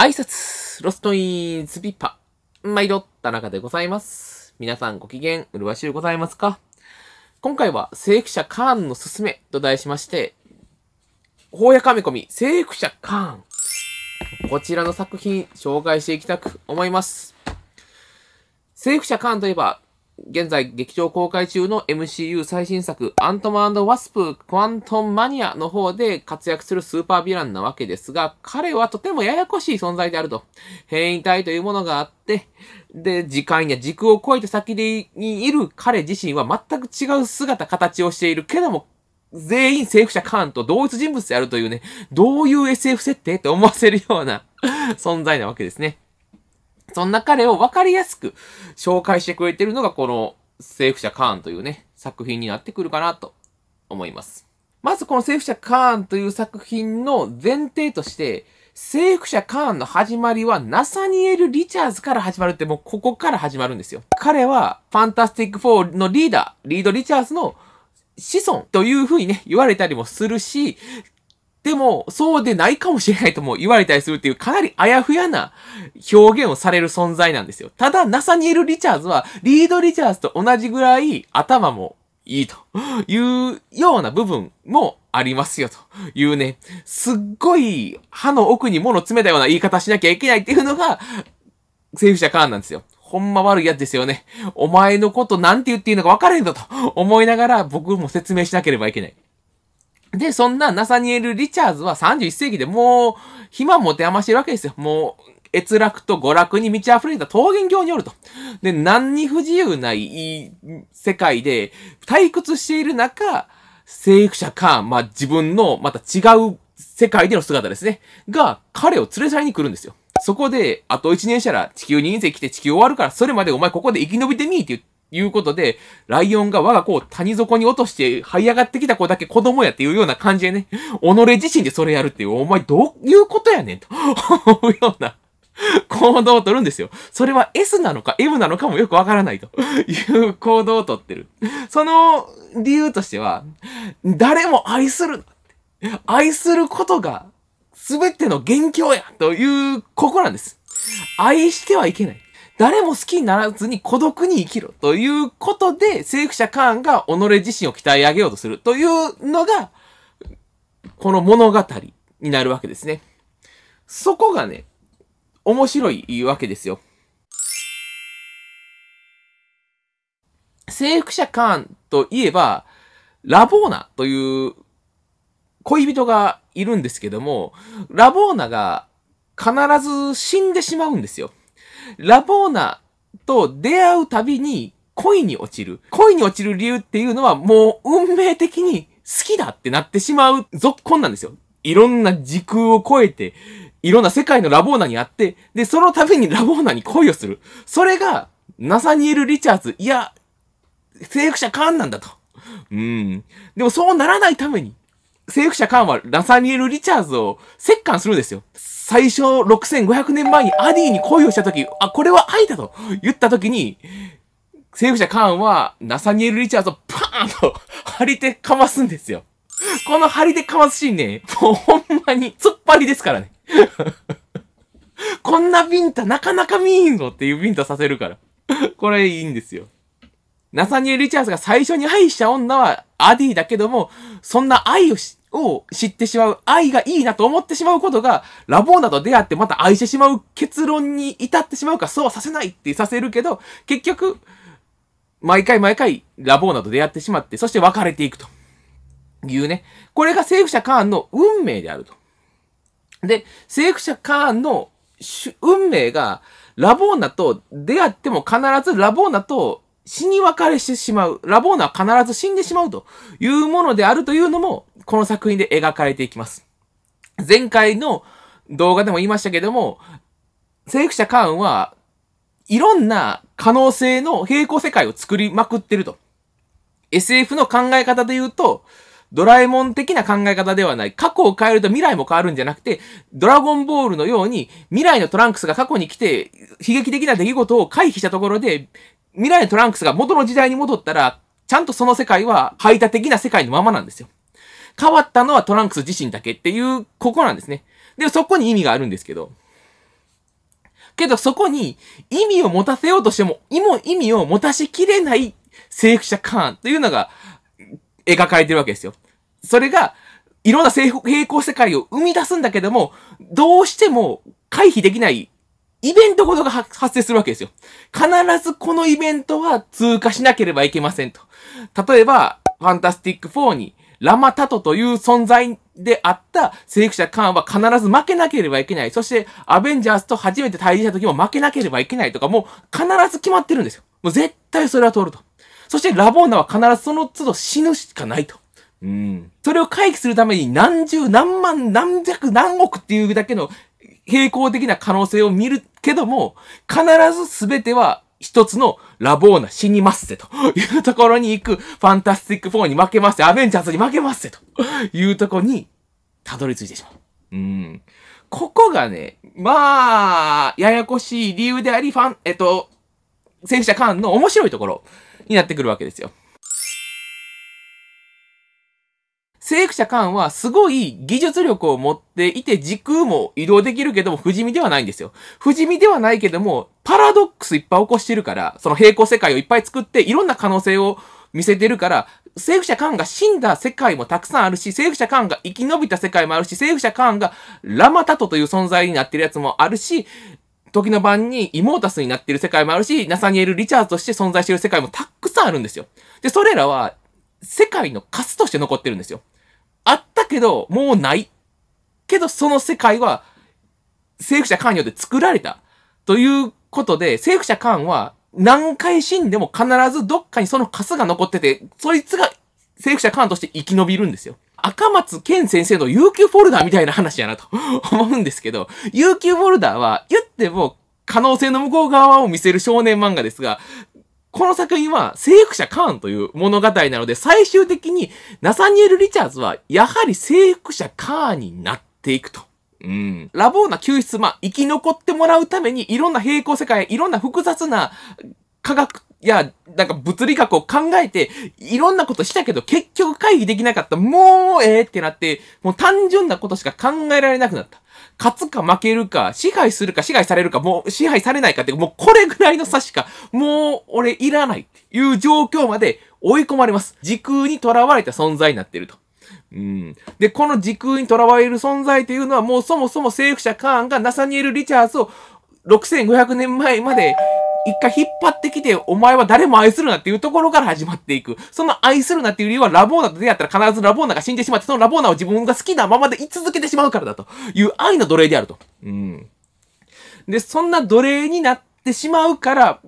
挨拶ロストイズビッパ毎度、田中でございます。皆さんご機嫌、うるわしゅうございますか今回は、聖句者カーンのすすめと題しまして、荒野カメ込み聖句者カーン。こちらの作品、紹介していきたく思います。聖句者カーンといえば、現在劇場公開中の MCU 最新作、アントマンワスプ、クワントンマニアの方で活躍するスーパーヴィランなわけですが、彼はとてもややこしい存在であると。変異体というものがあって、で、時間や時空を超えて先にいる彼自身は全く違う姿、形をしているけども、全員征服者カーンと同一人物であるというね、どういう SF 設定って思わせるような存在なわけですね。そんな彼を分かりやすく紹介してくれてるのがこのーフ者カーンというね、作品になってくるかなと思います。まずこのーフ者カーンという作品の前提として、政府者カーンの始まりはナサニエル・リチャーズから始まるってもうここから始まるんですよ。彼はファンタスティック4のリーダー、リード・リチャーズの子孫というふうにね、言われたりもするし、でも、そうでないかもしれないとも言われたりするっていうかなりあやふやな表現をされる存在なんですよ。ただ、ナサニエル・リチャーズは、リード・リチャーズと同じぐらい頭もいいというような部分もありますよというね、すっごい歯の奥に物詰めたような言い方しなきゃいけないっていうのが、セーフ者カーンなんですよ。ほんま悪いやつですよね。お前のことなんて言っていいのか分からへんぞと思いながら僕も説明しなければいけない。で、そんなナサニエル・リチャーズは31世紀でもう、暇持て余してるわけですよ。もう、閲楽と娯楽に満ち溢れた桃源郷によると。で、何に不自由ない世界で退屈している中、征服者か、まあ、自分のまた違う世界での姿ですね。が、彼を連れ去りに来るんですよ。そこで、あと1年したら地球に隕石来て地球終わるから、それまでお前ここで生き延びてみーって言って、いうことで、ライオンが我が子を谷底に落として這い上がってきた子だけ子供やっていうような感じでね、己自身でそれやるっていう、お前どういうことやねんと思うような行動をとるんですよ。それは S なのか M なのかもよくわからないという行動をとってる。その理由としては、誰も愛する愛することが全ての元凶やというここなんです。愛してはいけない。誰も好きにならずに孤独に生きろということで、征服者カーンが己自身を鍛え上げようとするというのが、この物語になるわけですね。そこがね、面白いわけですよ。征服者カーンといえば、ラボーナという恋人がいるんですけども、ラボーナが必ず死んでしまうんですよ。ラボーナと出会うたびに恋に落ちる。恋に落ちる理由っていうのはもう運命的に好きだってなってしまう続婚なんですよ。いろんな時空を超えて、いろんな世界のラボーナにあって、で、そのたびにラボーナに恋をする。それが、ナサニエル・リチャーズ、いや、制服者カーンなんだと。うん。でもそうならないために、征服者カーンはラサニエル・リチャーズを折檻するんですよ。最初6500年前にアディに恋をした時、あ、これは愛だと言った時に、征服者カーンはラサニエル・リチャーズをパーンと張り手かますんですよ。この張り手かますシーンね、もうほんまに突っ張りですからね。こんなビンタなかなか見えんぞっていうビンタさせるから。これいいんですよ。ナサニエル・リチャーズが最初に愛した女はアディだけども、そんな愛をしを知ってしまう、愛がいいなと思ってしまうことが、ラボーナと出会ってまた愛してしまう結論に至ってしまうか、そうはさせないってさせるけど、結局、毎回毎回ラボーナと出会ってしまって、そして別れていくと。いうね。これが政府者カーンの運命であると。で、政府者カーンの運命が、ラボーナと出会っても必ずラボーナと死に別れしてしまう。ラボーナは必ず死んでしまうというものであるというのも、この作品で描かれていきます。前回の動画でも言いましたけども、征服者カーンは、いろんな可能性の平行世界を作りまくってると。SF の考え方で言うと、ドラえもん的な考え方ではない。過去を変えると未来も変わるんじゃなくて、ドラゴンボールのように、未来のトランクスが過去に来て、悲劇的な出来事を回避したところで、未来のトランクスが元の時代に戻ったら、ちゃんとその世界は排他的な世界のままなんですよ。変わったのはトランクス自身だけっていう、ここなんですね。で、そこに意味があるんですけど。けどそこに意味を持たせようとしても、意味を持たしきれない征服者カーンというのが描かれてるわけですよ。それが、いろんな平行世界を生み出すんだけども、どうしても回避できないイベントごとが発生するわけですよ。必ずこのイベントは通過しなければいけませんと。例えば、ファンタスティック4にラマタトという存在であった征服者カーンは必ず負けなければいけない。そして、アベンジャーズと初めて対峙した時も負けなければいけないとか、もう必ず決まってるんですよ。もう絶対それは通ると。そして、ラボーナは必ずその都度死ぬしかないと。うん。それを回避するために何十何万何百何億っていうだけの平行的な可能性を見るけども、必ず全ては一つのラボーナ死にますせというところに行く、ファンタスティック4に負けまして、アベンジャーズに負けますせと いうところに、たどり着いてしまう。うん。ここがね、まあ、ややこしい理由であり、ファン、えっと、戦車間の面白いところになってくるわけですよ。征服者カンはすごい技術力を持っていて時空も移動できるけども不死身ではないんですよ。不死身ではないけども、パラドックスいっぱい起こしてるから、その平行世界をいっぱい作っていろんな可能性を見せてるから、政府者カンが死んだ世界もたくさんあるし、政府者カンが生き延びた世界もあるし、政府者カンがラマタトという存在になってるやつもあるし、時の晩にイモータスになってる世界もあるし、ナサニエル・リチャーズとして存在してる世界もたくさんあるんですよ。で、それらは世界のカスとして残ってるんですよ。けど、もうない。けど、その世界は、政府者間によって作られた。ということで、政府者間は、何回死んでも必ずどっかにそのカスが残ってて、そいつが政府者間として生き延びるんですよ。赤松健先生の UQ フォルダーみたいな話やなと 思うんですけど、UQ フォルダーは言っても可能性の向こう側を見せる少年漫画ですが、この作品は征服者カーンという物語なので、最終的にナサニエル・リチャーズはやはり征服者カーンになっていくと。うん。ラボーナ救出、まあ、生き残ってもらうために、いろんな平行世界、いろんな複雑な科学や、なんか物理学を考えて、いろんなことしたけど、結局会議できなかった。もうええってなって、もう単純なことしか考えられなくなった。勝つか負けるか、支配するか支配されるか、もう支配されないかって、もうこれぐらいの差しか、もう俺いらないっていう状況まで追い込まれます。時空にとらわれた存在になっていると。うん。で、この時空にとらわれる存在というのは、もうそもそも政府者カーンがナサニエル・リチャーズを6500年前まで一回引っ張ってきて、お前は誰も愛するなっていうところから始まっていく。その愛するなっていう理由はラボーナと出会ったら必ずラボーナが死んでしまって、そのラボーナを自分が好きなままで居続けてしまうからだという愛の奴隷であると。うん。で、そんな奴隷になってしまうから、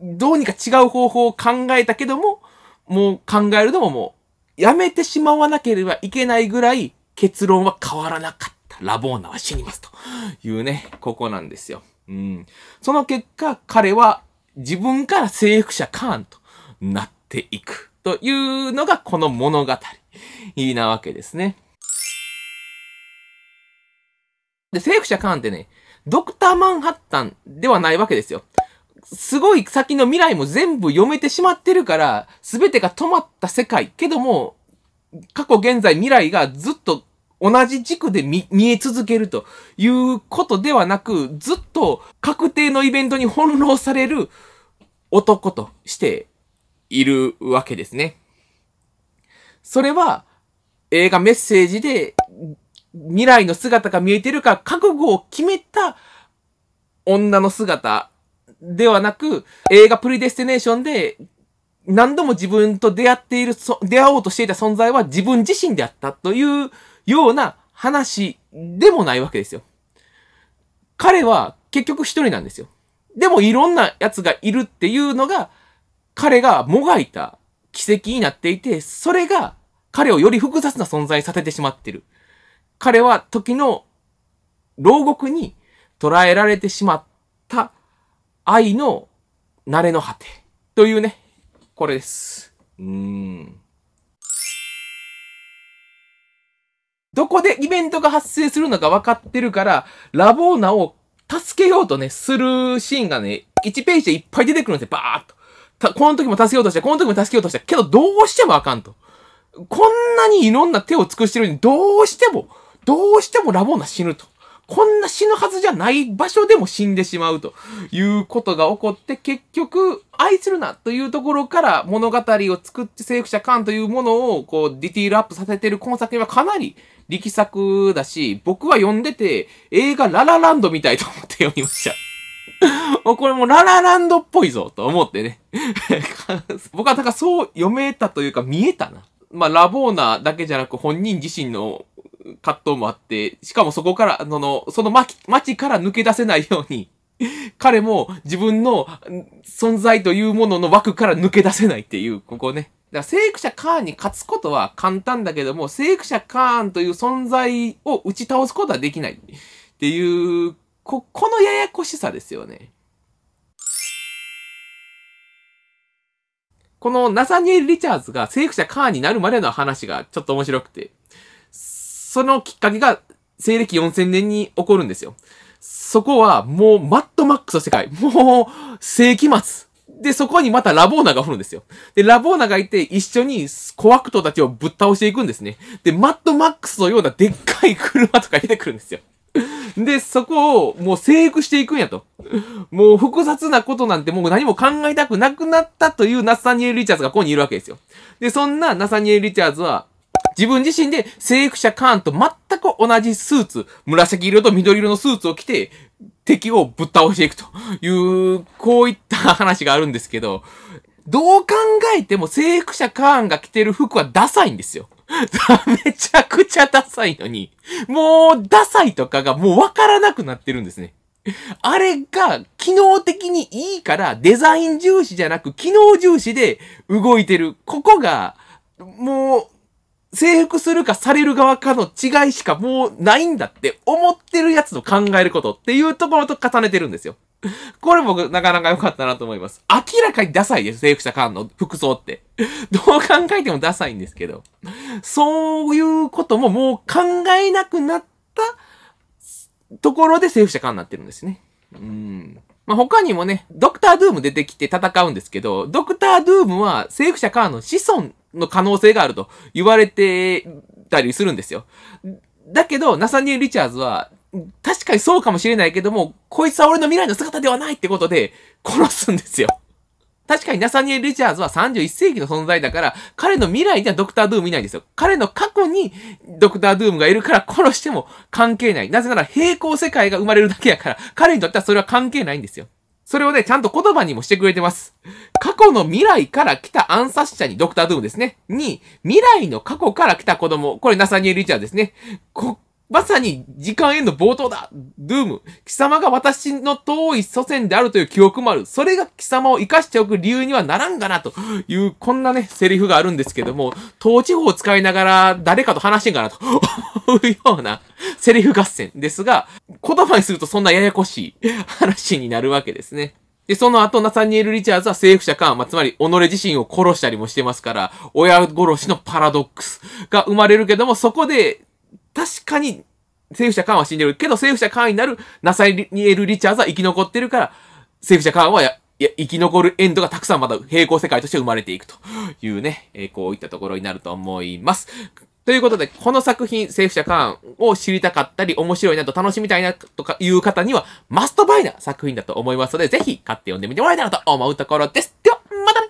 どうにか違う方法を考えたけども、もう考えるのももう、やめてしまわなければいけないぐらい結論は変わらなかっラボーナは死にますというね、ここなんですよ。うん。その結果、彼は自分から征服者カーンとなっていくというのがこの物語なわけですね。で、征服者カーンってね、ドクターマンハッタンではないわけですよ。すごい先の未来も全部読めてしまってるから、すべてが止まった世界。けども、過去現在未来がずっと同じ軸で見、見え続けるということではなく、ずっと確定のイベントに翻弄される男としているわけですね。それは映画メッセージで未来の姿が見えてるか覚悟を決めた女の姿ではなく、映画プリデスティネーションで何度も自分と出会っている、出会おうとしていた存在は自分自身であったというような話でもないわけですよ。彼は結局一人なんですよ。でもいろんな奴がいるっていうのが、彼がもがいた奇跡になっていて、それが彼をより複雑な存在させてしまってる。彼は時の牢獄に捉えられてしまった愛の慣れの果てというね、これです。うーん。どこでイベントが発生するのか分かってるから、ラボーナを助けようとね、するシーンがね、1ページでいっぱい出てくるんですよ、バーっと。この時も助けようとして、この時も助けようとして、けどどうしてもあかんと。こんなにいろんな手を尽くしてるのに、どうしても、どうしてもラボーナ死ぬと。こんな死ぬはずじゃない場所でも死んでしまうということが起こって、結局、愛するなというところから物語を作って征服者感というものをこうディティールアップさせてる今作品はかなり力作だし、僕は読んでて映画ララランドみたいと思って読みました。これもうララランドっぽいぞと思ってね 僕はだからそう読めたというか見えたな。まあ、ラボーナだけじゃなく本人自身の葛藤もあって、しかもそこから、あの、その町、町から抜け出せないように、彼も自分の存在というものの枠から抜け出せないっていう、ここね。だから聖句者カーンに勝つことは簡単だけども、聖句者カーンという存在を打ち倒すことはできないっていう、こ、このややこしさですよね。このナサニエル・リチャーズが聖句者カーンになるまでの話がちょっと面白くて。そのきっかけが西暦4000年に起こるんですよ。そこはもうマッドマックスの世界。もう世紀末。で、そこにまたラボーナが降るんですよ。で、ラボーナがいて一緒にコアクトたちをぶっ倒していくんですね。で、マッドマックスのようなでっかい車とか出てくるんですよ。で、そこをもう征服していくんやと。もう複雑なことなんてもう何も考えたくなくなったというナサニエル・リチャーズがここにいるわけですよ。で、そんなナサニエル・リチャーズは自分自身で征服者カーンと全く同じスーツ、紫色と緑色のスーツを着て、敵をぶっ倒していくという、こういった話があるんですけど、どう考えても征服者カーンが着てる服はダサいんですよ。めちゃくちゃダサいのに、もうダサいとかがもうわからなくなってるんですね。あれが機能的にいいからデザイン重視じゃなく機能重視で動いてる。ここがもう征服するかされる側かの違いしかもうないんだって思ってるやつの考えることっていうところと重ねてるんですよ。これ僕なかなか良かったなと思います。明らかにダサいです、征服者間の服装って。どう考えてもダサいんですけど。そういうことももう考えなくなったところで征服者間になってるんですね。うん。まあ、他にもね、ドクター・ドゥーム出てきて戦うんですけど、ドクター・ドゥームは征服者カーの子孫の可能性があると言われてたりするんですよ。だけど、ナサニエル・リチャーズは、確かにそうかもしれないけども、こいつは俺の未来の姿ではないってことで、殺すんですよ。確かにナサニエル・リチャーズは31世紀の存在だから、彼の未来にはドクター・ドゥームいないんですよ。彼の過去にドクター・ドゥームがいるから殺しても関係ない。なぜなら平行世界が生まれるだけやから、彼にとってはそれは関係ないんですよ。それをね、ちゃんと言葉にもしてくれてます。過去の未来から来た暗殺者に、ドクター・ドゥームですね。に、未来の過去から来た子供、これナサニエル・リチャーですね。こ、まさに時間への冒頭だドゥーム貴様が私の遠い祖先であるという記憶もある。それが貴様を生かしておく理由にはならんがなという、こんなね、セリフがあるんですけども、統治法を使いながら誰かと話してんかなと いうようなセリフ合戦ですが、言葉にするとそんなややこしい話になるわけですね。で、その後、ナサニエル・リチャーズは政府者か、まあ、つまり、己自身を殺したりもしてますから、親殺しのパラドックスが生まれるけども、そこで、確かに、政府者カーンは死んでるけど、政府者カーンになるナサニエル・リチャーズは生き残ってるから、政府者カーンはや、いや、生き残るエンドがたくさんまだ平行世界として生まれていくというね、えー、こういったところになると思います。ということで、この作品、政府者カーンを知りたかったり、面白いなと楽しみたいなとかいう方には、マストバイな作品だと思いますので、ぜひ買って読んでみてもらえたらと思うところです。では、また、ね